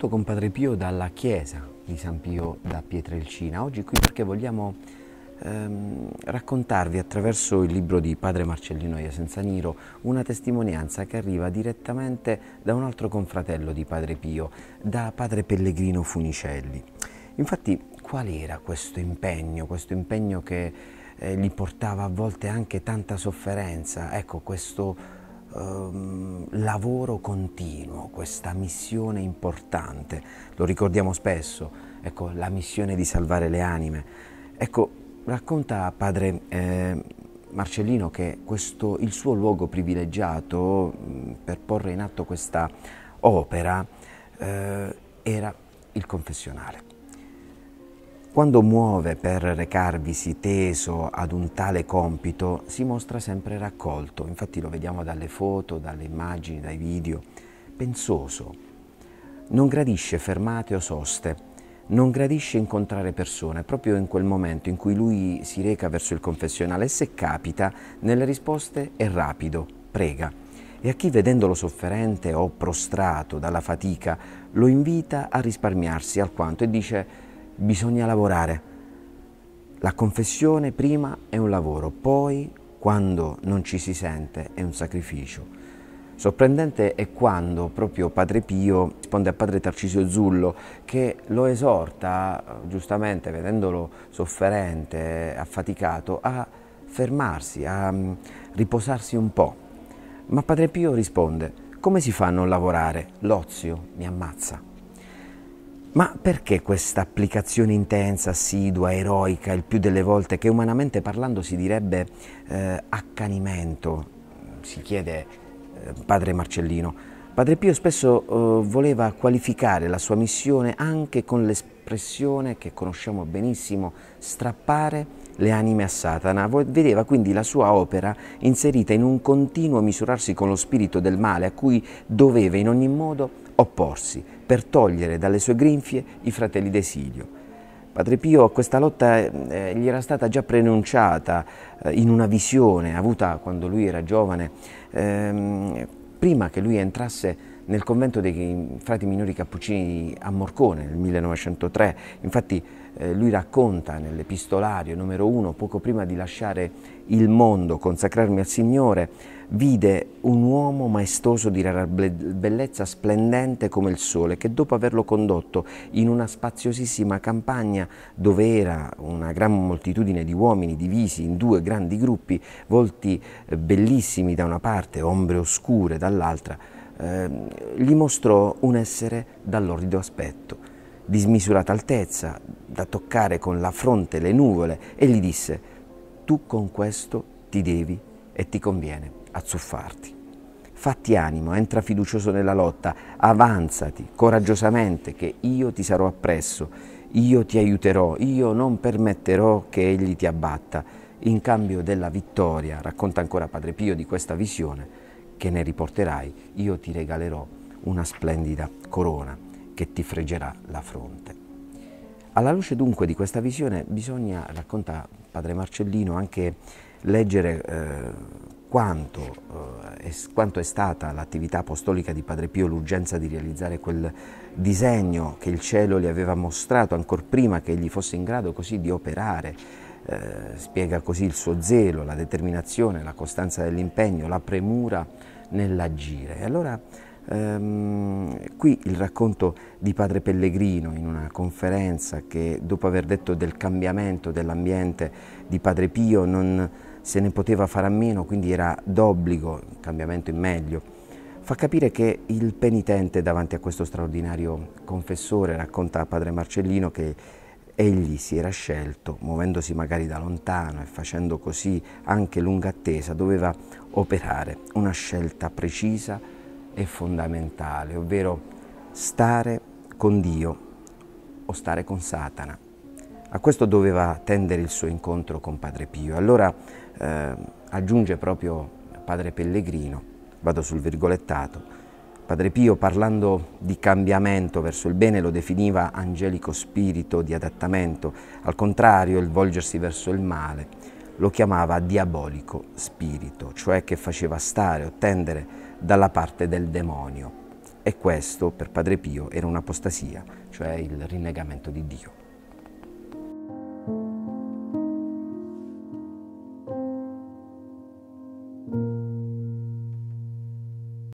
venuto con Padre Pio dalla chiesa di San Pio da Pietrelcina, oggi qui perché vogliamo ehm, raccontarvi attraverso il libro di Padre Marcellino Iasenza Niro una testimonianza che arriva direttamente da un altro confratello di Padre Pio, da Padre Pellegrino Funicelli. Infatti qual era questo impegno, questo impegno che eh, gli portava a volte anche tanta sofferenza, ecco questo ehm, lavoro continuo, questa missione importante, lo ricordiamo spesso, ecco, la missione di salvare le anime. Ecco, racconta padre eh, Marcellino che questo, il suo luogo privilegiato mh, mm, per porre in atto questa opera eh, era il confessionale. Quando muove per recarvisi teso ad un tale compito, si mostra sempre raccolto, infatti lo vediamo dalle foto, dalle immagini, dai video, pensoso. Non gradisce fermate o soste, non gradisce incontrare persone, proprio in quel momento in cui lui si reca verso il confessionale e se capita, nelle risposte è rapido, prega. E a chi vedendolo sofferente o prostrato dalla fatica, lo invita a risparmiarsi alquanto e dice bisogna lavorare. La confessione prima è un lavoro, poi quando non ci si sente è un sacrificio. Sorprendente è quando proprio Padre Pio risponde a Padre Tarcisio Zullo che lo esorta, giustamente vedendolo sofferente, affaticato, a fermarsi, a mm, riposarsi un po'. Ma Padre Pio risponde, come si fa a non lavorare? L'ozio mi ammazza. Ma perché questa applicazione intensa, assidua, eroica, il più delle volte che umanamente parlando si direbbe eh, accanimento? Si chiede eh, padre Marcellino. Padre Pio spesso eh, voleva qualificare la sua missione anche con l'espressione che conosciamo benissimo, strappare le anime a Satana, vedeva quindi la sua opera inserita in un continuo misurarsi con lo spirito del male a cui doveva in ogni modo opporsi per togliere dalle sue grinfie i fratelli d'esilio. Padre Pio a questa lotta eh, gli era stata già prenunciata eh, in una visione avuta quando lui era giovane, ehm, prima che lui entrasse nel convento dei frati minori cappuccini a Morcone nel 1903. Infatti eh, lui racconta nell'epistolario numero 1, poco prima di lasciare il mondo, consacrarmi al Signore, vide un uomo maestoso di rara bellezza splendente come il sole, che dopo averlo condotto in una spaziosissima campagna dove era una gran moltitudine di uomini divisi in due grandi gruppi, volti eh, bellissimi da una parte, ombre oscure dall'altra, Ehm, gli mostrò un essere dall'orrido aspetto, di smisurata altezza, da toccare con la fronte le nuvole, e gli disse, tu con questo ti devi e ti conviene azzuffarti. Fatti animo, entra fiducioso nella lotta, avanzati coraggiosamente che io ti sarò appresso, io ti aiuterò, io non permetterò che egli ti abbatta. In cambio della vittoria, racconta ancora Padre Pio di questa visione, che ne riporterai, io ti regalerò una splendida corona che ti freggerà la fronte. Alla luce dunque di questa visione bisogna, racconta padre Marcellino, anche leggere eh, quanto, eh, è, quanto, è, stata l'attività apostolica di Padre Pio, l'urgenza di realizzare quel disegno che il cielo gli aveva mostrato ancor prima che egli fosse in grado così di operare eh, spiega così il suo zelo, la determinazione, la costanza dell'impegno, la premura nell'agire. E allora ehm, qui il racconto di padre Pellegrino in una conferenza che dopo aver detto del cambiamento dell'ambiente di padre Pio non se ne poteva fare a meno, quindi era d'obbligo, cambiamento in meglio, fa capire che il penitente davanti a questo straordinario confessore, racconta a padre Marcellino che egli si era scelto, muovendosi magari da lontano e facendo così anche lunga attesa, doveva operare una scelta precisa e fondamentale, ovvero stare con Dio o stare con Satana. A questo doveva tendere il suo incontro con Padre Pio. Allora eh, aggiunge proprio Padre Pellegrino, vado sul virgolettato, Padre Pio parlando di cambiamento verso il bene lo definiva angelico spirito di adattamento, al contrario il volgersi verso il male lo chiamava diabolico spirito, cioè che faceva stare o tendere dalla parte del demonio. E questo per Padre Pio era un'apostasia, cioè il rinnegamento di Dio.